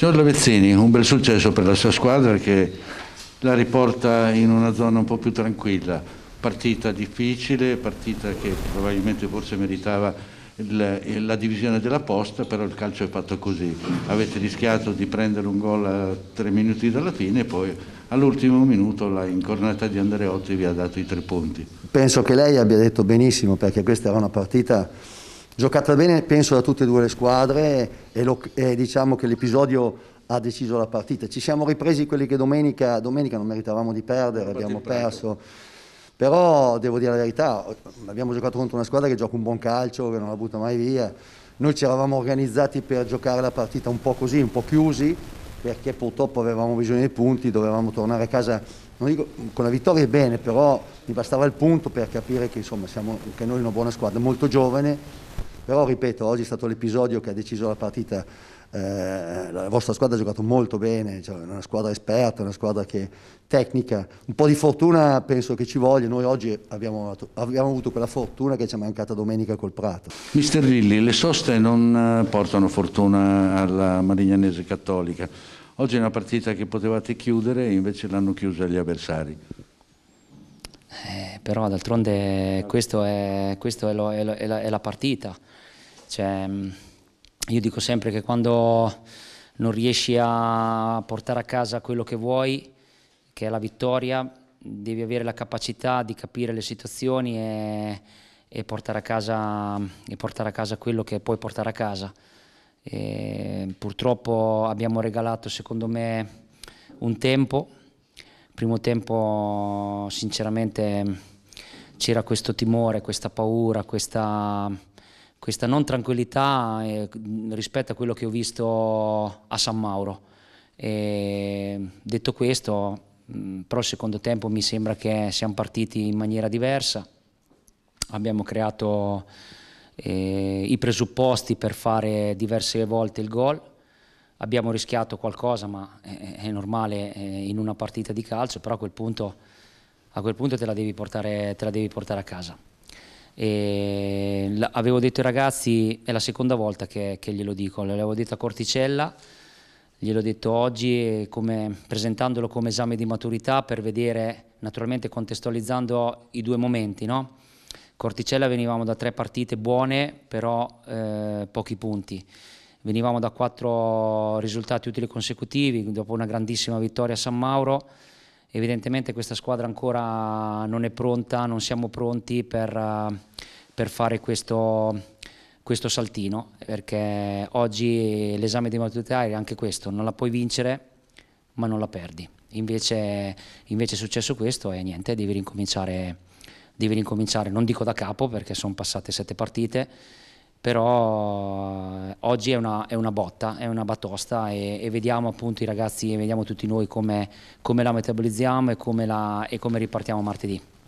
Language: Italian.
Signor Lavezzini, un bel successo per la sua squadra che la riporta in una zona un po' più tranquilla. Partita difficile, partita che probabilmente forse meritava la divisione della posta, però il calcio è fatto così. Avete rischiato di prendere un gol a tre minuti dalla fine e poi all'ultimo minuto la incornata di Andreotti vi ha dato i tre punti. Penso che lei abbia detto benissimo perché questa era una partita Giocata bene penso da tutte e due le squadre e, lo, e diciamo che l'episodio ha deciso la partita. Ci siamo ripresi quelli che domenica, domenica non meritavamo di perdere, abbiamo perso. Però devo dire la verità, abbiamo giocato contro una squadra che gioca un buon calcio, che non la butta mai via. Noi ci eravamo organizzati per giocare la partita un po' così, un po' chiusi, perché purtroppo avevamo bisogno dei punti, dovevamo tornare a casa, non dico con la vittoria è bene, però mi bastava il punto per capire che, insomma, siamo, anche noi una buona squadra, molto giovane, però ripeto, oggi è stato l'episodio che ha deciso la partita. Eh, la vostra squadra ha giocato molto bene, cioè una squadra esperta, una squadra che, tecnica. Un po' di fortuna penso che ci voglia. Noi oggi abbiamo, abbiamo avuto quella fortuna che ci è mancata domenica col Prato. Mister Rilli le soste non eh, portano fortuna alla Marignanese Cattolica. Oggi è una partita che potevate chiudere e invece l'hanno chiusa gli avversari. Eh, però d'altronde questa è, è, è, è, la, è la partita. Cioè, mm, io dico sempre che quando non riesci a portare a casa quello che vuoi, che è la vittoria, devi avere la capacità di capire le situazioni e, e, portare, a casa, e portare, a casa, quello che puoi portare a casa. E purtroppo abbiamo regalato, secondo me, un tempo Primo tempo sinceramente c'era questo timore, questa paura, questa, questa non tranquillità eh, rispetto a quello che ho visto a San Mauro. E, detto questo, mm, però il secondo tempo mi sembra che siamo partiti in maniera diversa, abbiamo creato eh, i presupposti per fare diverse volte il gol, abbiamo rischiato qualcosa, ma è, è normale è eh, in una partita di calcio, però a quel punto, a quel punto te, la portare, te, la devi portare, a casa. La, avevo detto ai ragazzi, è la seconda volta che, che glielo dico, l'avevo detto a Corticella, gliel'ho detto oggi come, presentandolo come esame di maturità per vedere, naturalmente contestualizzando i due momenti, no? Corticella venivamo da tre partite buone, però eh, pochi punti venivamo da quattro risultati utili consecutivi, dopo una grandissima vittoria a San Mauro, evidentemente questa squadra ancora non è pronta, non siamo pronti per, eh, per fare questo, questo, saltino, perché oggi l'esame di maturità è anche questo, non la puoi vincere ma non la perdi. Invece, invece è successo questo e niente, devi rincominciare, devi rincominciare, non dico da capo perché sono passate sette partite, però oggi è una, è una, botta, è una batosta e, e, vediamo appunto i ragazzi e vediamo tutti noi come, come la metabolizziamo e come, la, e come ripartiamo martedì.